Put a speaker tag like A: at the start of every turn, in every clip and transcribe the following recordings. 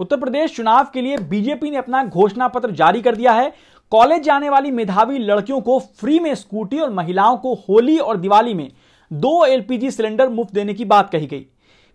A: उत्तर प्रदेश चुनाव के लिए बीजेपी ने अपना घोषणा पत्र जारी कर दिया है कॉलेज जाने वाली मेधावी लड़कियों को फ्री में स्कूटी और महिलाओं को होली और दिवाली में दो एलपीजी सिलेंडर मुफ्त देने की बात कही गई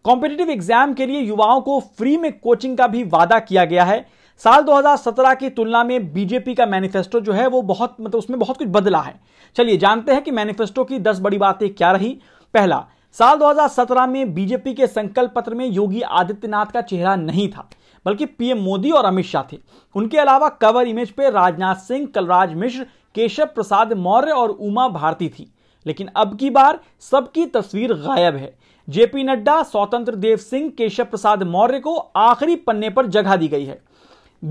A: कॉम्पिटेटिव एग्जाम के लिए युवाओं को फ्री में कोचिंग का भी वादा किया गया है साल 2017 की तुलना में बीजेपी का मैनिफेस्टो जो है वो बहुत मतलब उसमें बहुत कुछ बदला है चलिए जानते हैं कि मैनिफेस्टो की 10 बड़ी बातें क्या रही पहला साल 2017 में बीजेपी के संकल्प पत्र में योगी आदित्यनाथ का चेहरा नहीं था बल्कि पीएम मोदी और अमित शाह थे उनके अलावा कवर इमेज पे राजनाथ सिंह कलराज मिश्र केशव प्रसाद मौर्य और उमा भारती थी लेकिन अब की बार सबकी तस्वीर गायब है जेपी नड्डा स्वतंत्र देव सिंह केशव प्रसाद मौर्य को आखिरी पन्ने पर जगह दी गई है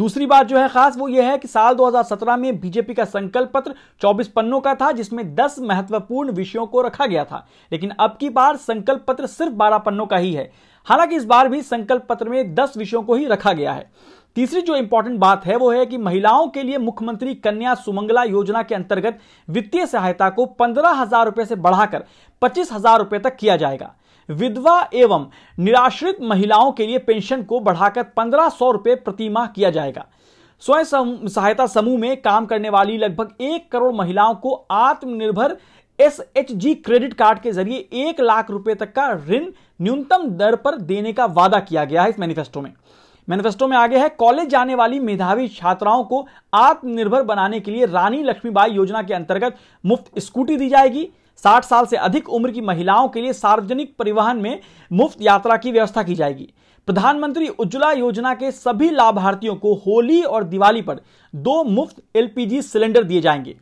A: दूसरी बात जो है खास वो ये है कि साल 2017 में बीजेपी का संकल्प पत्र 24 पन्नों का था जिसमें 10 महत्वपूर्ण विषयों को रखा गया था लेकिन अब की बार संकल्प पत्र सिर्फ 12 पन्नों का ही है हालांकि इस बार भी संकल्प पत्र में दस विषयों को ही रखा गया है तीसरी जो इंपॉर्टेंट बात है वो है कि महिलाओं के लिए मुख्यमंत्री कन्या सुमंगला योजना के अंतर्गत वित्तीय सहायता को पंद्रह हजार रुपए से बढ़ाकर पच्चीस हजार रुपए तक किया जाएगा विधवा एवं निराश्रित महिलाओं के लिए पेंशन को बढ़ाकर पंद्रह सौ रुपए प्रतिमाह किया जाएगा स्वयं सहायता समूह में काम करने वाली लगभग एक करोड़ महिलाओं को आत्मनिर्भर S H G credit card के जरिए एक लाख रुपए तक का ऋण न्यूनतम दर पर देने का वादा किया गया है इस मैनिफेस्टो में मैनिफेस्टो में आगे है कॉलेज जाने वाली मेधावी छात्राओं को आत्मनिर्भर बनाने के लिए रानी लक्ष्मीबाई योजना के अंतर्गत मुफ्त स्कूटी दी जाएगी साठ साल से अधिक उम्र की महिलाओं के लिए सार्वजनिक परिवहन में मुफ्त यात्रा की व्यवस्था की जाएगी प्रधानमंत्री उज्ज्वला योजना के सभी लाभार्थियों को होली और दिवाली पर दो मुफ्त एलपीजी सिलेंडर दिए जाएंगे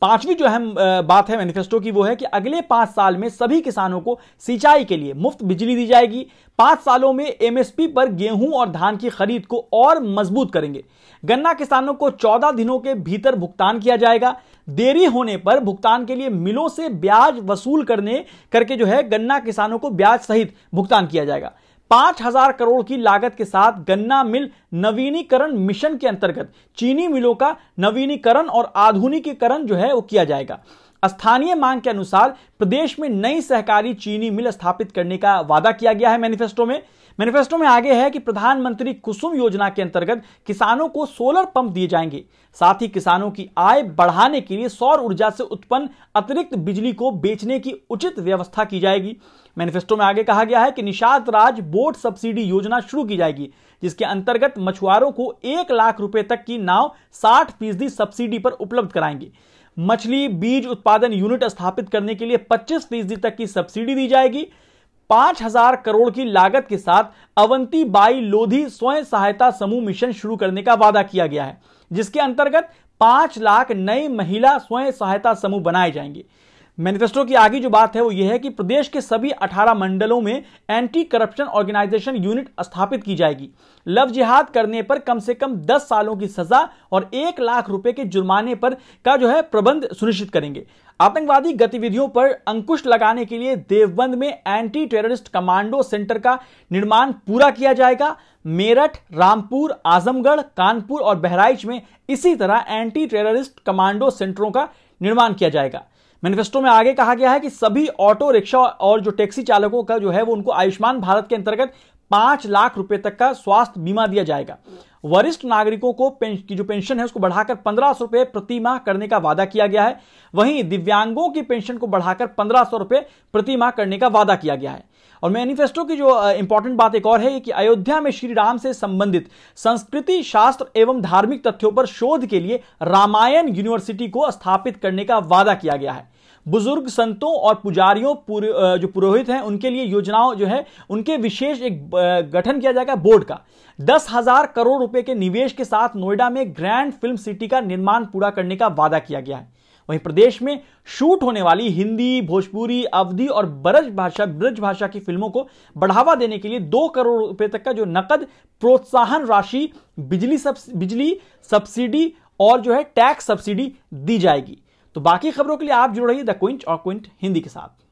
A: पांचवी जो अहम बात है मैनिफेस्टो की वो है कि अगले पांच साल में सभी किसानों को सिंचाई के लिए मुफ्त बिजली दी जाएगी पांच सालों में एमएसपी पर गेहूं और धान की खरीद को और मजबूत करेंगे गन्ना किसानों को चौदह दिनों के भीतर भुगतान किया जाएगा देरी होने पर भुगतान के लिए मिलों से ब्याज वसूल करने करके जो है गन्ना किसानों को ब्याज सहित भुगतान किया जाएगा पांच हजार करोड़ की लागत के साथ गन्ना मिल नवीनीकरण मिशन के अंतर्गत चीनी मिलों का नवीनीकरण और आधुनिकीकरण जो है वो किया जाएगा स्थानीय मांग के अनुसार प्रदेश में नई सहकारी चीनी मिल स्थापित करने का वादा किया गया है मैनिफेस्टो में मैनिफेस्टो में आगे है कि प्रधानमंत्री कुसुम योजना के अंतर्गत किसानों को सोलर पंप दिए जाएंगे साथ ही किसानों की आय बढ़ाने के लिए सौर ऊर्जा से उत्पन्न अतिरिक्त बिजली को बेचने की उचित व्यवस्था की जाएगी मैनिफेस्टो में आगे कहा गया है कि निषाद राज बोट सब्सिडी योजना शुरू की जाएगी जिसके अंतर्गत मछुआरों को एक लाख रुपए तक की नाव साठ फीसदी सब्सिडी पर उपलब्ध कराएंगे मछली बीज उत्पादन यूनिट स्थापित करने के लिए 25 फीसदी तक की सब्सिडी दी जाएगी पांच हजार करोड़ की लागत के साथ अवंती बाई लोधी स्वयं सहायता समूह मिशन शुरू करने का वादा किया गया है जिसके अंतर्गत पांच लाख नए महिला स्वयं सहायता समूह बनाए जाएंगे मैनिफेस्टो की आगे जो बात है वो ये है कि प्रदेश के सभी 18 मंडलों में एंटी करप्शन ऑर्गेनाइजेशन यूनिट स्थापित की जाएगी लव जिहाद करने पर कम से कम 10 सालों की सजा और एक लाख रुपए के जुर्माने पर का जो है प्रबंध सुनिश्चित करेंगे आतंकवादी गतिविधियों पर अंकुश लगाने के लिए देवबंद में एंटी टेररिस्ट कमांडो सेंटर का निर्माण पूरा किया जाएगा मेरठ रामपुर आजमगढ़ कानपुर और बहराइच में इसी तरह एंटी टेररिस्ट कमांडो सेंटरों का निर्माण किया जाएगा मैनिफेस्टो में आगे कहा गया है कि सभी ऑटो रिक्शा और जो टैक्सी चालकों का जो है वो उनको आयुष्मान भारत के अंतर्गत पांच लाख रुपए तक का स्वास्थ्य बीमा दिया जाएगा वरिष्ठ नागरिकों को पेंश, की जो पेंशन है उसको बढ़ाकर पंद्रह सौ रुपए प्रति माह करने का वादा किया गया है वहीं दिव्यांगों की पेंशन को बढ़ाकर पंद्रह सौ रुपए प्रति माह करने का वादा किया गया है और मैनिफेस्टो की जो इंपॉर्टेंट बात एक और है कि अयोध्या में श्री राम से संबंधित संस्कृति शास्त्र एवं धार्मिक तथ्यों पर शोध के लिए रामायण यूनिवर्सिटी को स्थापित करने का वादा किया गया है बुजुर्ग संतों और पुजारियों जो पुरोहित हैं उनके लिए योजनाओं जो है उनके विशेष एक गठन किया जाएगा बोर्ड का दस हजार करोड़ रुपए के निवेश के साथ नोएडा में ग्रैंड फिल्म सिटी का निर्माण पूरा करने का वादा किया गया है वहीं प्रदेश में शूट होने वाली हिंदी भोजपुरी अवधि और ब्रज भाषा ब्रज भाषा की फिल्मों को बढ़ावा देने के लिए दो करोड़ रुपए तक का जो नकद प्रोत्साहन राशि बिजली सब्स, बिजली सब्सिडी और जो है टैक्स सब्सिडी दी जाएगी तो बाकी खबरों के लिए आप जुड़ है द क्विंट और क्विंट हिंदी के साथ